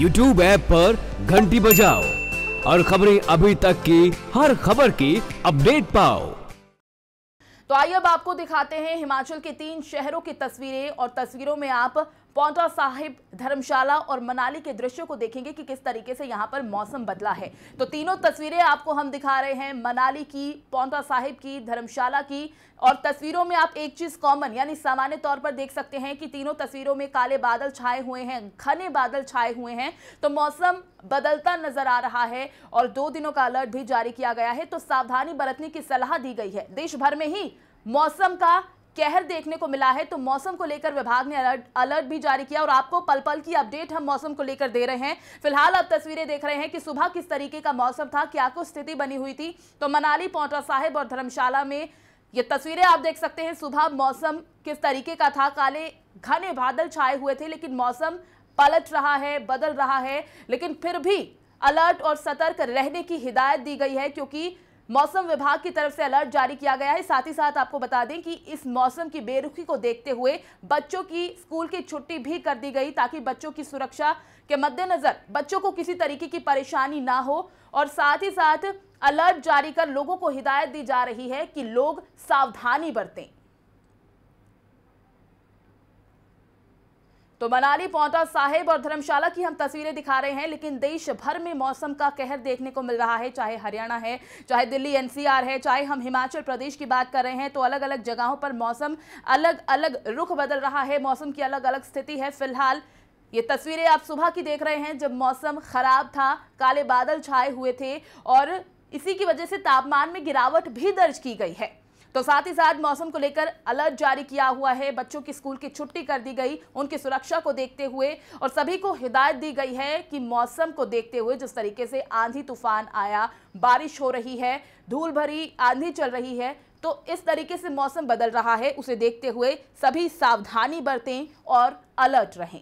YouTube app पर घंटी बजाओ और खबरें अभी तक की हर खबर की अपडेट पाओ तो आइए अब आपको दिखाते हैं हिमाचल के तीन शहरों की तस्वीरें और तस्वीरों में आप पौंटा साहिब धर्मशाला और मनाली के दृश्यों को देखेंगे कि किस तरीके से यहाँ पर मौसम बदला है तो तीनों तस्वीरें आपको हम दिखा रहे हैं मनाली की पौंटा साहिब की धर्मशाला की और तस्वीरों में आप एक चीज कॉमन यानी सामान्य तौर पर देख सकते हैं कि तीनों तस्वीरों में काले बादल छाए हुए हैं घने बादल छाए हुए हैं तो मौसम बदलता नजर आ रहा है और दो दिनों का अलर्ट भी जारी किया गया है तो सावधानी बरतने की सलाह दी गई है देश भर में ही मौसम का कहर देखने को मिला है तो मौसम को लेकर विभाग ने अलर्ट अलर्ट भी जारी किया और आपको पल पल की अपडेट हम मौसम को लेकर दे रहे हैं फिलहाल आप तस्वीरें देख रहे हैं कि सुबह किस तरीके का मौसम था क्या कुछ स्थिति बनी हुई थी तो मनाली पौटा साहिब और धर्मशाला में ये तस्वीरें आप देख सकते हैं सुबह मौसम किस तरीके का था काले घने बादल छाए हुए थे लेकिन मौसम पलट रहा है बदल रहा है लेकिन फिर भी अलर्ट और सतर्क रहने की हिदायत दी गई है क्योंकि मौसम विभाग की तरफ से अलर्ट जारी किया गया है साथ ही साथ आपको बता दें कि इस मौसम की बेरुखी को देखते हुए बच्चों की स्कूल की छुट्टी भी कर दी गई ताकि बच्चों की सुरक्षा के मद्देनजर बच्चों को किसी तरीके की परेशानी ना हो और साथ ही साथ अलर्ट जारी कर लोगों को हिदायत दी जा रही है कि लोग सावधानी बरतें तो मनाली पौटा साहिब और धर्मशाला की हम तस्वीरें दिखा रहे हैं लेकिन देश भर में मौसम का कहर देखने को मिल रहा है चाहे हरियाणा है चाहे दिल्ली एनसीआर है चाहे हम हिमाचल प्रदेश की बात कर रहे हैं तो अलग अलग जगहों पर मौसम अलग अलग रुख बदल रहा है मौसम की अलग अलग स्थिति है फिलहाल ये तस्वीरें आप सुबह की देख रहे हैं जब मौसम खराब था काले बादल छाए हुए थे और इसी की वजह से तापमान में गिरावट भी दर्ज की गई है तो साथ ही साथ मौसम को लेकर अलर्ट जारी किया हुआ है बच्चों की स्कूल की छुट्टी कर दी गई उनकी सुरक्षा को देखते हुए और सभी को हिदायत दी गई है कि मौसम को देखते हुए जिस तरीके से आंधी तूफान आया बारिश हो रही है धूल भरी आंधी चल रही है तो इस तरीके से मौसम बदल रहा है उसे देखते हुए सभी सावधानी बरतें और अलर्ट रहें